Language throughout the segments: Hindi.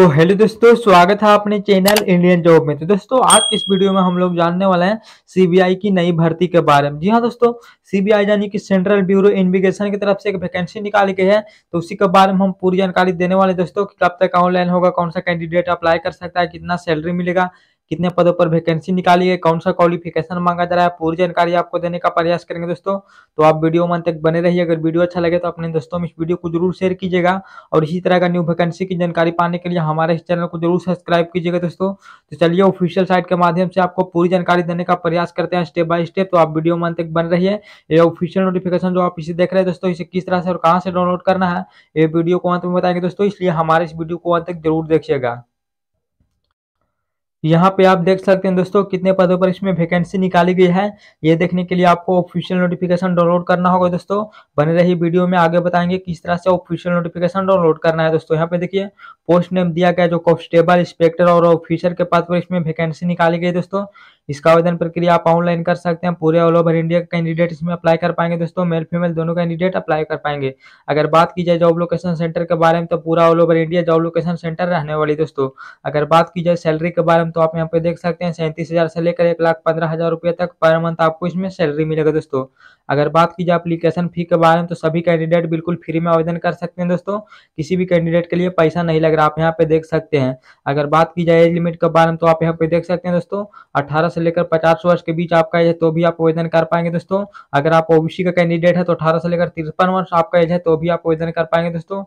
तो हेलो दोस्तों स्वागत है अपने चैनल इंडियन जॉब में तो दोस्तों आज इस वीडियो में हम लोग जानने वाले हैं सीबीआई की नई भर्ती के बारे में जी हाँ दोस्तों सीबीआई यानी कि सेंट्रल ब्यूरो इन्विगेशन की तरफ से एक वैकेंसी निकाली गई है तो उसी के बारे में हम पूरी जानकारी देने वाले दोस्तों कि कब तक ऑनलाइन होगा कौन सा कैंडिडेट अप्लाई कर सकता है कितना सैलरी मिलेगा कितने पदों पर वैकेंसी निकाली है कौन सा क्वालिफिकेशन मांगा जा रहा है पूरी जानकारी आपको देने का प्रयास करेंगे दोस्तों तो आप वीडियो मन तक बने रहिए अगर वीडियो अच्छा लगे तो अपने दोस्तों में इस वीडियो को जरूर शेयर कीजिएगा और इसी तरह का न्यू वैकेंसी की जानकारी पाने के लिए हमारे इस चैनल को जरूर सब्सक्राइब कीजिएगा दोस्तों तो चलिए ऑफिशियल साइट के माध्यम से आपको पूरी जानकारी देने का प्रयास करते हैं स्टेप बाय स्टेप तो आप वीडियो मन तक बन रही है ये ऑफिशियल नोटिफिकेशन जो आप इसे देख रहे हैं दोस्तों इसे किस तरह से और कहाँ से डाउनलोड करना है ये वीडियो को अंत में बताएंगे दोस्तों इसलिए हमारे इस वीडियो को अंत तक जरूर देखिएगा यहाँ पे आप देख सकते हैं दोस्तों कितने पदों पर इसमें वैकेंसी निकाली गई है ये देखने के लिए आपको ऑफिशियल नोटिफिकेशन डाउनलोड करना होगा दोस्तों बने रही वीडियो में आगे बताएंगे किस तरह से ऑफिशियल नोटिफिकेशन डाउनलोड करना है दोस्तों यहाँ पे देखिए पोस्ट नेम दिया गया जो कॉन्स्टेबल इंस्पेक्टर और ऑफिसर के पद पर इसमें वैकेंसी निकाली गई दोस्तों इसका आवेदन प्रक्रिया आप ऑनलाइन कर सकते हैं पूरे ऑल ओवर इंडिया का कैंडिडेट इसमें अप्लाई कर पाएंगे दोस्तों मेल फीमेल दोनों कैंडिडेट अप्लाई कर पाएंगे अगर बात की जाए जॉब लोकेशन सेंटर के बारे में तो पूरा all over India job location center रहने वाली दोस्तों अगर बात की जाए सैलरी के बारे में तो आप यहाँ पे देख सकते हैं सैंतीस से लेकर एक रुपये तक पर मंथ आपको इसमें सैलरी मिलेगा दोस्तों अगर बात की जाए अप्लीकेशन फी के बारे में तो सभी कैंडिडेट बिल्कुल फ्री में आवेदन कर सकते हैं दोस्तों किसी भी कैंडिडेट के लिए पैसा नहीं लग रहा आप यहाँ पे देख सकते हैं अगर बात की जाए एज लिमिट के बारे में तो आप यहाँ पे देख सकते हैं दोस्तों अठारह से लेकर पचास वर्ष के बीच आपका एज है तो भी आप आवेदन कर पाएंगे दोस्तों अगर आप ओबीसी का कैंडिडेट है तो अठारह से लेकर तिरपन वर्ष आपका एज है तो भी आप आवेदन कर पाएंगे दोस्तों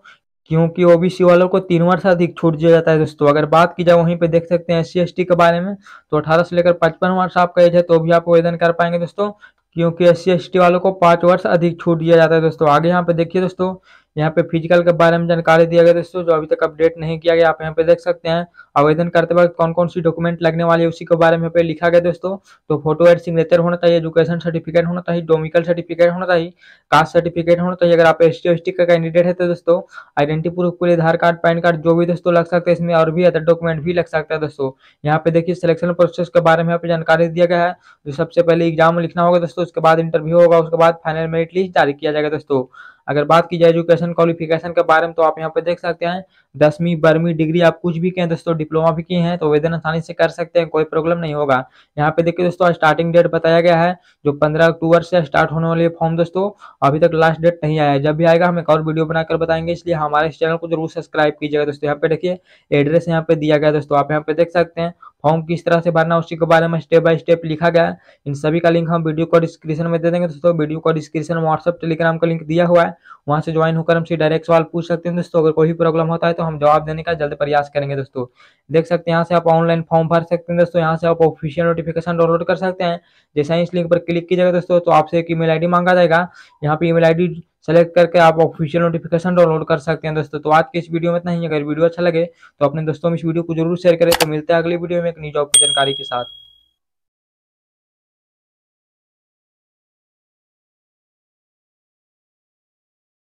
क्योंकि ओबीसी वालों को तीन वर्ष अधिक छूट दिया जाता है दोस्तों अगर बात की जाए वहीं पे देख सकते हैं एस सी के बारे में तो अठारह से लेकर पचपन वर्ष आपका एज है तो भी आप आवेदन कर पाएंगे दोस्तों क्योंकि एस सी वालों को पांच वर्ष अधिक छूट दिया जाता है दोस्तों आगे यहाँ पे देखिए दोस्तों यहाँ पे फिजिकल के बारे में जानकारी दिया गया दोस्तों जो अभी तक अपडेट नहीं किया गया आप यहाँ पे देख सकते हैं आवेदन करते वक्त कौन कौन सी डॉक्यूमेंट लगने वाली है उसी के बारे में पे लिखा गया दोस्तों तो फोटो एड सिग्नेचर होना चाहिए एजुकेशन सर्टिफिकेट होना चाहिए डोमिकल सर्टिफिकेट होना चाहिए कास्ट सर्टिफिकेट होना चाहिए अगर आप एस टी का कैंडिडेट है तो दोस्तों आइडेंटी प्रूफ के लिए आधार कार्ड पैन कार्ड जो भी दोस्तों लग सकते हैं इसमें और भी अदर डॉक्यूमेंट भी लग सकता है दोस्तों यहाँ पे देखिए सिलेक्शन प्रोसेस के बारे में यहाँ पे जानकारी दिया गया है जो सबसे पहले एग्जाम लिखना होगा दोस्तों उसके बाद इंटरव्यू होगा उसके बाद फाइनल मेरिट लिस्ट जारी किया जाएगा दोस्तों अगर बात की जाए एजुकेशन क्वालिफिकेशन के बारे में तो आप यहाँ पे देख सकते हैं दसवीं बारहवीं डिग्री आप कुछ भी कहें दोस्तों डिप्लोमा भी किए हैं तो आवेदन आसानी से कर सकते हैं कोई प्रॉब्लम नहीं होगा यहाँ पे देखिए दोस्तों स्टार्टिंग डेट बताया गया है जो पंद्रह अक्टूबर से स्टार्ट होने वाले फॉर्म दोस्तों अभी तक लास्ट डेट नहीं आया जब भी आएगा हम एक और वीडियो बनाकर बताएंगे इसलिए हमारे इस चैनल को जरूर सब्सक्राइब कीजिएगा दोस्तों यहाँ पे देखिए एड्रेस यहाँ पे दिया गया दोस्तों आप यहाँ पे देख सकते हैं फॉर्म किस तरह से भरना उसके बारे में स्टेप बाय स्टेप लिखा गया है इन सभी का लिंक हम वीडियो को डिस्क्रिप्शन में दे देंगे दोस्तों वीडियो को डिस्क्रिप्शन में व्हाट्सअप टेलीग्राम का लिंक दिया हुआ है वहाँ से ज्वाइन होकर हमसे डायरेक्ट सवाल पूछ सकते हैं दोस्तों अगर कोई प्रॉब्लम होता है तो हम जवाब देने का जल्द प्रयास करेंगे दोस्तों देख सकते हैं यहाँ से आप ऑनलाइन फॉर्म भर सकते हैं दोस्तों यहाँ से आप ऑफिशियल नोटिफिकेशन डाउनलोड कर सकते हैं जैसे ही इस लिंक पर क्लिक कीजिएगा दोस्तों तो आपसे एक ईमेल आईडी मांगा जाएगा यहाँ पे ईमेल आईडी सेलेक्ट करके आप ऑफिशियल नोटिफिकेशन डाउनलोड कर सकते हैं दोस्तों तो आज के इस वीडियो में इतना ही अगर वीडियो अच्छा लगे तो अपने दोस्तों में इस वीडियो को जरूर शेयर करें तो मिलते हैं अगली वीडियो में एक नई जॉब की जानकारी के साथ